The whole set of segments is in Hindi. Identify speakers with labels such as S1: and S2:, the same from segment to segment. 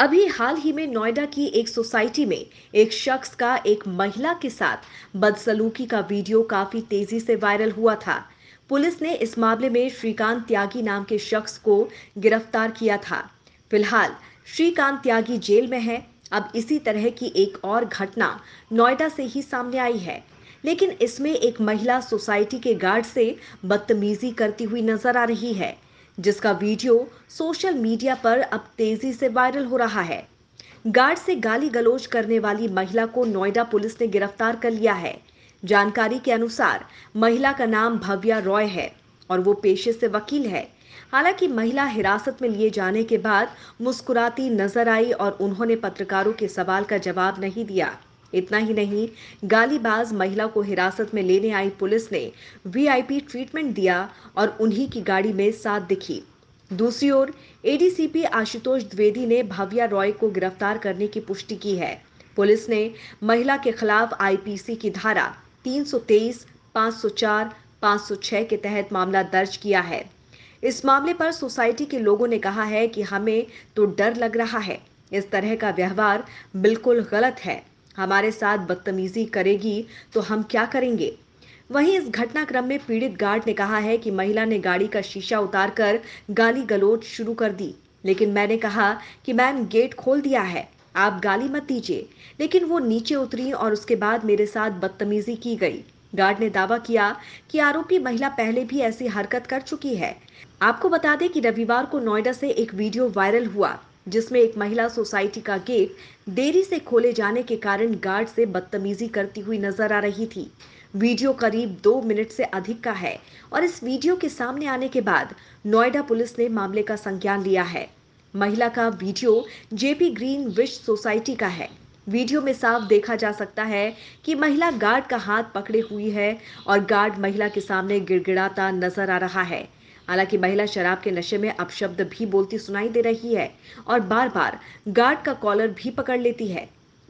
S1: अभी हाल ही में नोएडा की एक सोसाइटी में एक शख्स का एक महिला के साथ बदसलूकी का वीडियो काफी तेजी से वायरल हुआ था पुलिस ने इस मामले में श्रीकांत त्यागी नाम के शख्स को गिरफ्तार किया था फिलहाल श्रीकांत त्यागी जेल में है अब इसी तरह की एक और घटना नोएडा से ही सामने आई है लेकिन इसमें एक महिला सोसाइटी के गार्ड से बदतमीजी करती हुई नजर आ रही है जिसका वीडियो सोशल मीडिया पर अब तेजी से वायरल हो रहा है गार्ड से गाली गलोच करने वाली महिला को नोएडा पुलिस ने गिरफ्तार कर लिया है जानकारी के अनुसार महिला का नाम भव्या रॉय है और वो पेशे से वकील है हालांकि महिला हिरासत में लिए जाने के बाद मुस्कुराती नजर आई और उन्होंने पत्रकारों के सवाल का जवाब नहीं दिया इतना ही नहीं गालीबाज महिला को हिरासत में लेने आई पुलिस ने वीआईपी ट्रीटमेंट दिया और उन्हीं की गाड़ी में साथ दिखी दूसरी ओर एडीसीपी आशुतोष द्विवेदी ने भाविया रॉय को गिरफ्तार करने की पुष्टि की है पुलिस ने महिला के खिलाफ आईपीसी की धारा 323, 504, 506 के तहत मामला दर्ज किया है इस मामले पर सोसाइटी के लोगों ने कहा है कि हमें तो डर लग रहा है इस तरह का व्यवहार बिल्कुल गलत है हमारे साथ बदतमीजी करेगी तो हम क्या करेंगे वहीं इस घटनाक्रम में पीड़ित गार्ड ने कहा है कि महिला ने गाड़ी का शीशा उतारकर गाली गलोच शुरू कर दी लेकिन मैंने कहा कि मैम गेट खोल दिया है आप गाली मत दीजिए लेकिन वो नीचे उतरी और उसके बाद मेरे साथ बदतमीजी की गई गार्ड ने दावा किया कि आरोपी महिला पहले भी ऐसी हरकत कर चुकी है आपको बता दें कि रविवार को नोएडा से एक वीडियो वायरल हुआ जिसमें एक महिला सोसाइटी का गेट देरी से खोले जाने के कारण गार्ड से बदतमीजी करती हुई नजर आ रही थी वीडियो करीब दो मिनट से अधिक का है और इस वीडियो के सामने आने के बाद नोएडा पुलिस ने मामले का संज्ञान लिया है महिला का video JP green wish society का है वीडियो में साफ देखा जा सकता है कि महिला गार्ड का हाथ पकड़े हुई है और गार्ड महिला के सामने गिड़गिड़ाता नजर आ रहा है हालांकि महिला शराब के नशे में अपशब्द भी बोलती सुनाई दे रही है और बार बार गार्ड का कॉलर भी पकड़ लेती है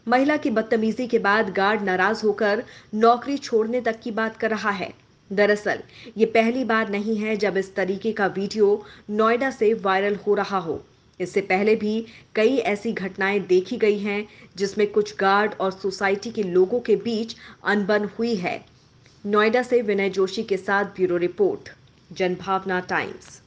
S1: महिला की बदतमीजी के बाद गार्ड नाराज होकर नौकरी छोड़ने तक की बात कर रहा है दरअसल ये पहली बार नहीं है जब इस तरीके का वीडियो नोएडा से वायरल हो रहा हो इससे पहले भी कई ऐसी घटनाएं देखी गई हैं जिसमें कुछ गार्ड और सोसाइटी के लोगों के बीच अनबन हुई है नोएडा से विनय जोशी के साथ ब्यूरो रिपोर्ट Janbhavna Times.